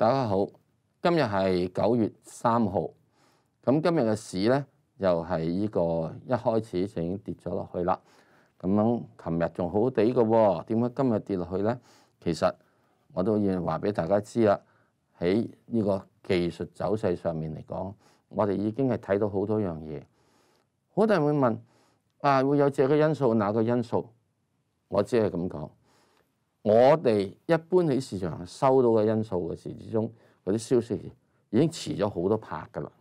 大家好，今日系九月三號，咁今日嘅市咧又係呢個一開始就已經跌咗落去啦。咁樣琴日仲好地個喎，點解今日跌落去咧？其實我都已經話俾大家知啦，喺呢個技術走勢上面嚟講，我哋已經係睇到好多樣嘢。好多人會問，啊會有这個因素，那個因素？我只係咁講。我哋一般喺市場收到嘅因素嘅時之中，嗰啲消息已經遲咗好多拍㗎啦。